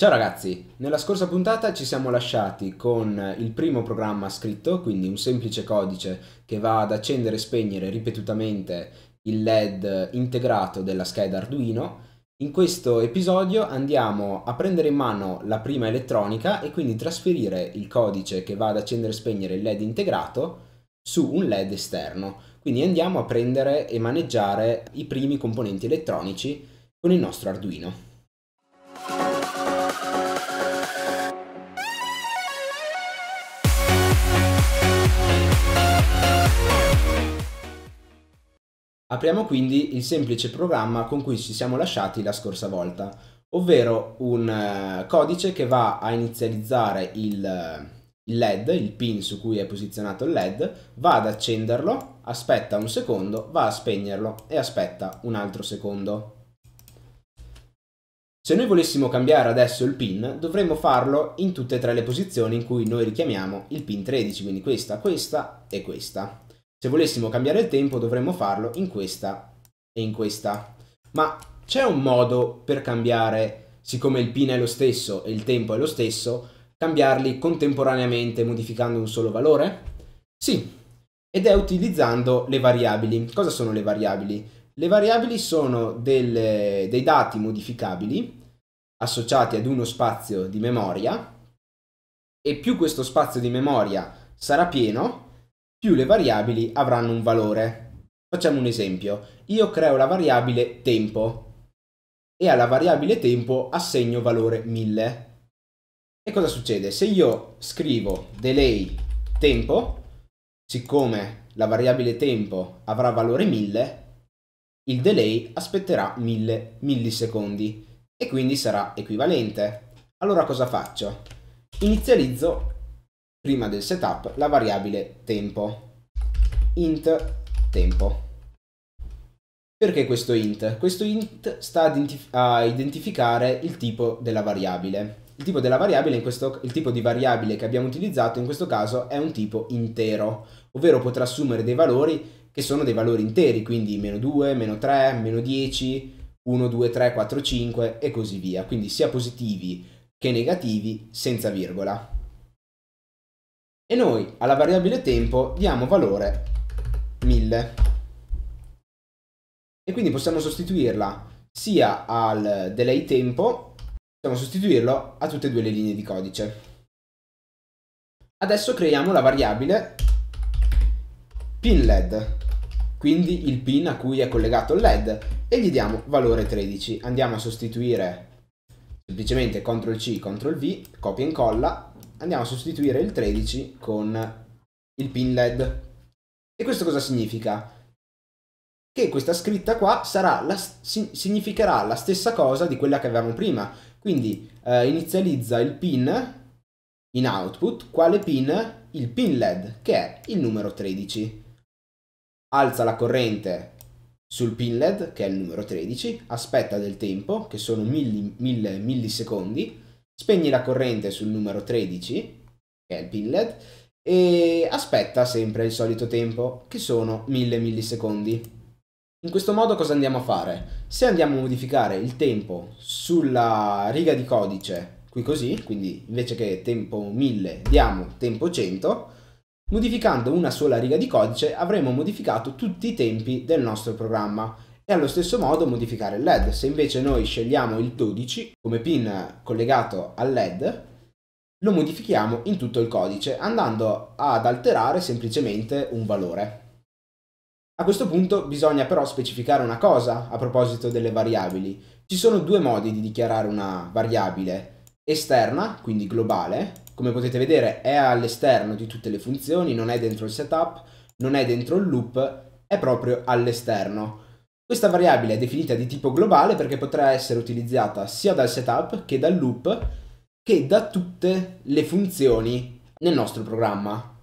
Ciao ragazzi, nella scorsa puntata ci siamo lasciati con il primo programma scritto, quindi un semplice codice che va ad accendere e spegnere ripetutamente il LED integrato della scheda Arduino. In questo episodio andiamo a prendere in mano la prima elettronica e quindi trasferire il codice che va ad accendere e spegnere il LED integrato su un LED esterno. Quindi andiamo a prendere e maneggiare i primi componenti elettronici con il nostro Arduino. Apriamo quindi il semplice programma con cui ci siamo lasciati la scorsa volta, ovvero un eh, codice che va a inizializzare il, LED, il pin su cui è posizionato il LED, va ad accenderlo, aspetta un secondo, va a spegnerlo e aspetta un altro secondo. Se noi volessimo cambiare adesso il pin, dovremmo farlo in tutte e tre le posizioni in cui noi richiamiamo il pin 13, quindi questa, questa e questa. Se volessimo cambiare il tempo dovremmo farlo in questa e in questa. Ma c'è un modo per cambiare, siccome il pin è lo stesso e il tempo è lo stesso, cambiarli contemporaneamente modificando un solo valore? Sì, ed è utilizzando le variabili. Cosa sono le variabili? Le variabili sono delle, dei dati modificabili associati ad uno spazio di memoria e più questo spazio di memoria sarà pieno, più le variabili avranno un valore. Facciamo un esempio. Io creo la variabile tempo e alla variabile tempo assegno valore 1000. E cosa succede? Se io scrivo delay tempo, siccome la variabile tempo avrà valore 1000, il delay aspetterà 1000 millisecondi e quindi sarà equivalente. Allora cosa faccio? Inizializzo prima del setup la variabile tempo int tempo perché questo int? Questo int sta a, identif a identificare il tipo della variabile. Il tipo, variabile questo, il tipo di variabile che abbiamo utilizzato in questo caso è un tipo intero, ovvero potrà assumere dei valori che sono dei valori interi, quindi meno 2, meno 3, meno 10, 1, 2, 3, 4, 5 e così via, quindi sia positivi che negativi senza virgola e noi alla variabile tempo diamo valore 1000 e quindi possiamo sostituirla sia al delay tempo possiamo sostituirlo a tutte e due le linee di codice adesso creiamo la variabile pin led quindi il pin a cui è collegato il led e gli diamo valore 13 andiamo a sostituire semplicemente CTRL C, CTRL V, copia e incolla, andiamo a sostituire il 13 con il pin LED. E questo cosa significa? Che questa scritta qua la, significherà la stessa cosa di quella che avevamo prima, quindi eh, inizializza il pin in output, quale pin? Il pin LED, che è il numero 13. Alza la corrente sul pin LED, che è il numero 13, aspetta del tempo, che sono 1000 millisecondi, spegni la corrente sul numero 13, che è il pin LED, e aspetta sempre il solito tempo, che sono 1000 millisecondi. In questo modo cosa andiamo a fare? Se andiamo a modificare il tempo sulla riga di codice, qui così, quindi invece che tempo 1000 diamo tempo 100, Modificando una sola riga di codice avremo modificato tutti i tempi del nostro programma e allo stesso modo modificare il LED. Se invece noi scegliamo il 12 come pin collegato al LED, lo modifichiamo in tutto il codice andando ad alterare semplicemente un valore. A questo punto bisogna però specificare una cosa a proposito delle variabili. Ci sono due modi di dichiarare una variabile esterna, quindi globale, come potete vedere è all'esterno di tutte le funzioni, non è dentro il setup, non è dentro il loop, è proprio all'esterno. Questa variabile è definita di tipo globale perché potrà essere utilizzata sia dal setup che dal loop che da tutte le funzioni nel nostro programma.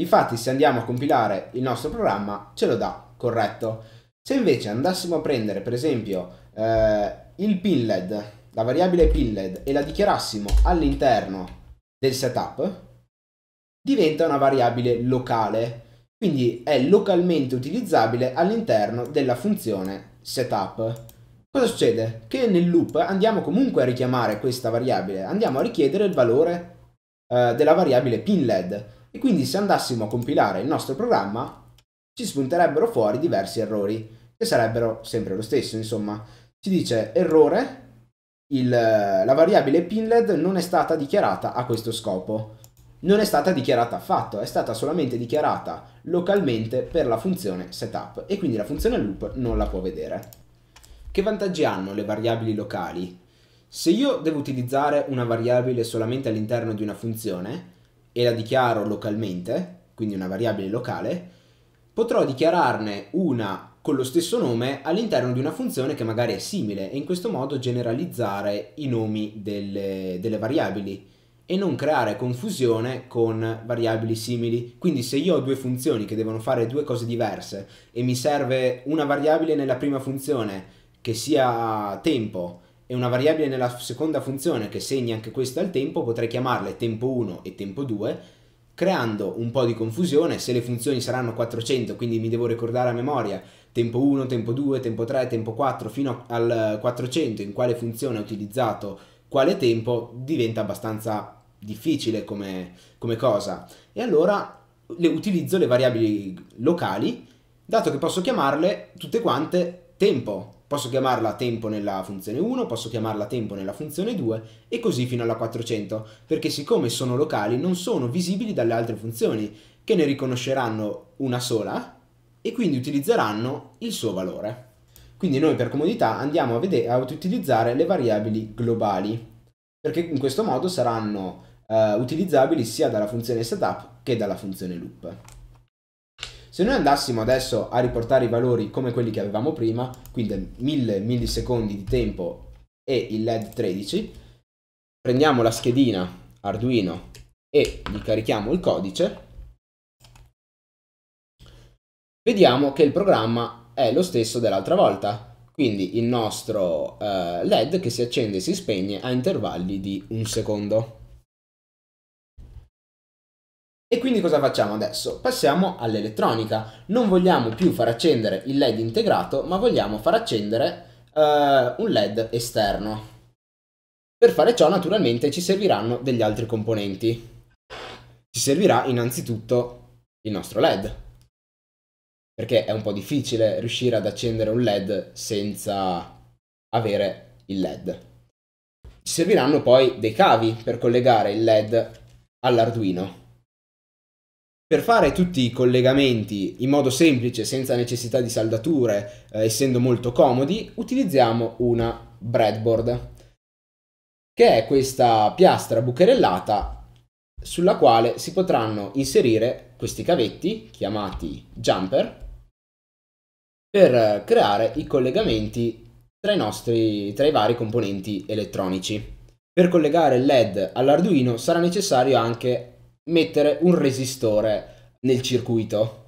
Infatti se andiamo a compilare il nostro programma ce lo dà corretto. Se invece andassimo a prendere per esempio eh, il pin LED la variabile pilled e la dichiarassimo all'interno del setup, diventa una variabile locale, quindi è localmente utilizzabile all'interno della funzione setup. Cosa succede? Che nel loop andiamo comunque a richiamare questa variabile, andiamo a richiedere il valore eh, della variabile pinLED e quindi se andassimo a compilare il nostro programma ci spunterebbero fuori diversi errori, che sarebbero sempre lo stesso, insomma. Si dice errore il, la variabile pinled non è stata dichiarata a questo scopo. Non è stata dichiarata affatto, è stata solamente dichiarata localmente per la funzione setup e quindi la funzione loop non la può vedere. Che vantaggi hanno le variabili locali? Se io devo utilizzare una variabile solamente all'interno di una funzione e la dichiaro localmente, quindi una variabile locale, potrò dichiararne una con lo stesso nome all'interno di una funzione che magari è simile e in questo modo generalizzare i nomi delle, delle variabili e non creare confusione con variabili simili. Quindi se io ho due funzioni che devono fare due cose diverse e mi serve una variabile nella prima funzione che sia tempo e una variabile nella seconda funzione che segni anche questa al tempo, potrei chiamarle tempo 1 e tempo 2, creando un po' di confusione se le funzioni saranno 400, quindi mi devo ricordare a memoria tempo 1, tempo 2, tempo 3, tempo 4 fino al 400 in quale funzione è utilizzato quale tempo diventa abbastanza difficile come, come cosa e allora le utilizzo le variabili locali dato che posso chiamarle tutte quante tempo posso chiamarla tempo nella funzione 1, posso chiamarla tempo nella funzione 2 e così fino alla 400, perché siccome sono locali non sono visibili dalle altre funzioni, che ne riconosceranno una sola e quindi utilizzeranno il suo valore. Quindi noi per comodità andiamo a, vedere, a utilizzare le variabili globali, perché in questo modo saranno eh, utilizzabili sia dalla funzione setup che dalla funzione loop. Se noi andassimo adesso a riportare i valori come quelli che avevamo prima, quindi 1000 millisecondi di tempo e il LED 13, prendiamo la schedina Arduino e gli carichiamo il codice, vediamo che il programma è lo stesso dell'altra volta. Quindi il nostro eh, LED che si accende e si spegne a intervalli di un secondo. E quindi cosa facciamo adesso? Passiamo all'elettronica. Non vogliamo più far accendere il LED integrato, ma vogliamo far accendere eh, un LED esterno. Per fare ciò naturalmente ci serviranno degli altri componenti. Ci servirà innanzitutto il nostro LED perché è un po' difficile riuscire ad accendere un LED senza avere il LED. Ci serviranno poi dei cavi per collegare il LED all'Arduino. Per fare tutti i collegamenti in modo semplice, senza necessità di saldature, eh, essendo molto comodi, utilizziamo una breadboard, che è questa piastra bucherellata sulla quale si potranno inserire questi cavetti, chiamati jumper, per creare i collegamenti tra i, nostri, tra i vari componenti elettronici. Per collegare il LED all'Arduino sarà necessario anche mettere un resistore nel circuito.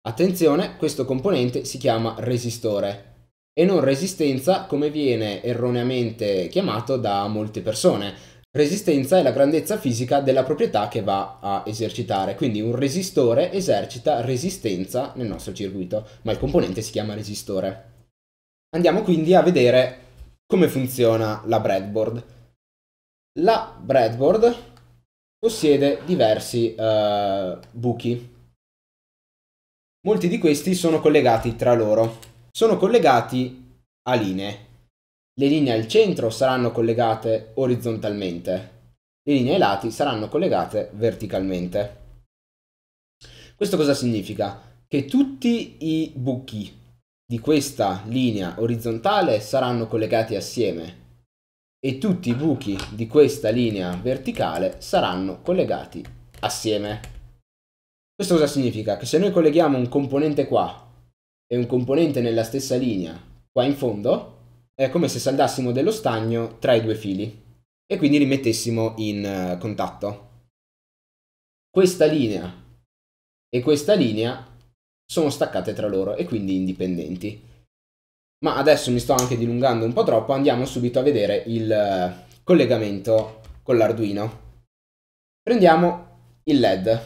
Attenzione, questo componente si chiama resistore e non resistenza come viene erroneamente chiamato da molte persone Resistenza è la grandezza fisica della proprietà che va a esercitare, quindi un resistore esercita resistenza nel nostro circuito, ma il componente si chiama resistore. Andiamo quindi a vedere come funziona la breadboard. La breadboard possiede diversi uh, buchi. Molti di questi sono collegati tra loro. Sono collegati a linee, le linee al centro saranno collegate orizzontalmente, le linee ai lati saranno collegate verticalmente. Questo cosa significa? Che tutti i buchi di questa linea orizzontale saranno collegati assieme e tutti i buchi di questa linea verticale saranno collegati assieme. Questo cosa significa? Che se noi colleghiamo un componente qua e un componente nella stessa linea qua in fondo, è come se saldassimo dello stagno tra i due fili e quindi li mettessimo in eh, contatto. Questa linea e questa linea sono staccate tra loro e quindi indipendenti. Ma adesso mi sto anche dilungando un po' troppo, andiamo subito a vedere il eh, collegamento con l'Arduino. Prendiamo il LED,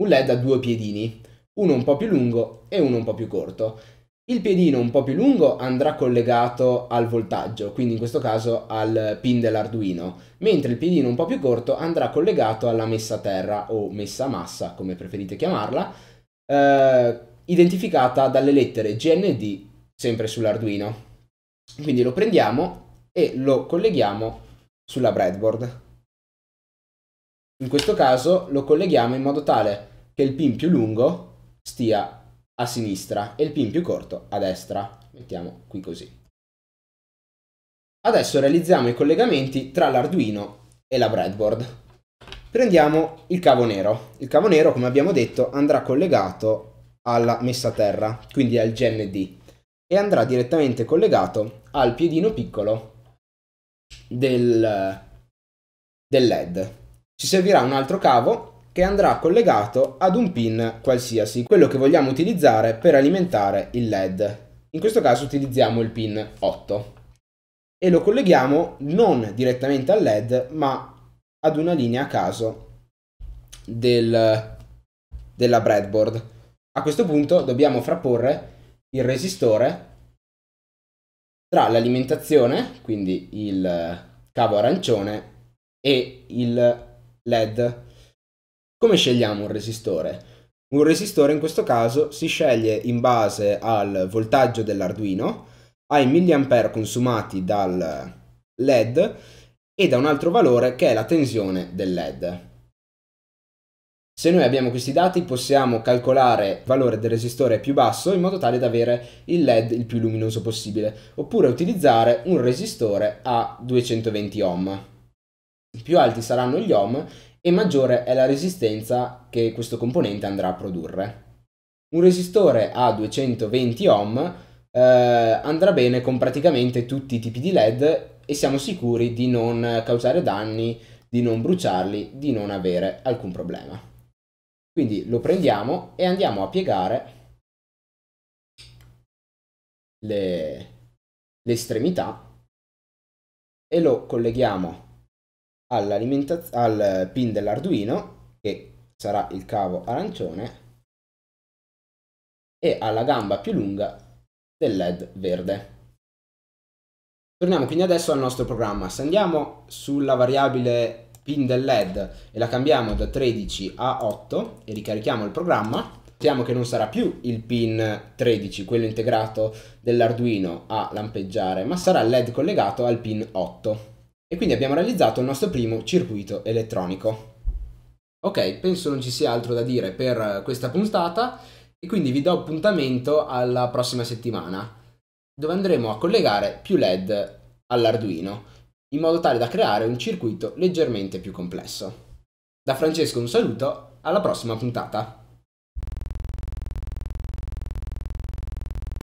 un LED a due piedini, uno un po' più lungo e uno un po' più corto. Il piedino un po' più lungo andrà collegato al voltaggio, quindi in questo caso al pin dell'Arduino, mentre il piedino un po' più corto andrà collegato alla messa a terra o messa a massa, come preferite chiamarla, eh, identificata dalle lettere GND sempre sull'Arduino. Quindi lo prendiamo e lo colleghiamo sulla breadboard. In questo caso lo colleghiamo in modo tale che il pin più lungo stia a sinistra e il pin più corto a destra. Mettiamo qui così. Adesso realizziamo i collegamenti tra l'Arduino e la breadboard. Prendiamo il cavo nero. Il cavo nero, come abbiamo detto, andrà collegato alla messa a terra, quindi al GND, e andrà direttamente collegato al piedino piccolo del, del LED. Ci servirà un altro cavo che andrà collegato ad un pin qualsiasi, quello che vogliamo utilizzare per alimentare il LED. In questo caso utilizziamo il pin 8 e lo colleghiamo non direttamente al LED ma ad una linea a caso del, della breadboard. A questo punto dobbiamo frapporre il resistore tra l'alimentazione, quindi il cavo arancione, e il LED come scegliamo un resistore? Un resistore in questo caso si sceglie in base al voltaggio dell'Arduino, ai milliampere consumati dal LED e da un altro valore che è la tensione del LED. Se noi abbiamo questi dati possiamo calcolare il valore del resistore più basso in modo tale da avere il LED il più luminoso possibile, oppure utilizzare un resistore a 220 ohm. Più alti saranno gli ohm e maggiore è la resistenza che questo componente andrà a produrre. Un resistore a 220 ohm eh, andrà bene con praticamente tutti i tipi di LED e siamo sicuri di non causare danni, di non bruciarli, di non avere alcun problema. Quindi lo prendiamo e andiamo a piegare le, le estremità e lo colleghiamo al pin dell'Arduino, che sarà il cavo arancione, e alla gamba più lunga del LED verde. Torniamo quindi adesso al nostro programma. Se andiamo sulla variabile pin del LED e la cambiamo da 13 a 8 e ricarichiamo il programma, notiamo che non sarà più il pin 13, quello integrato dell'Arduino, a lampeggiare, ma sarà il LED collegato al pin 8. E quindi abbiamo realizzato il nostro primo circuito elettronico. Ok, penso non ci sia altro da dire per questa puntata e quindi vi do appuntamento alla prossima settimana dove andremo a collegare più LED all'Arduino in modo tale da creare un circuito leggermente più complesso. Da Francesco un saluto, alla prossima puntata!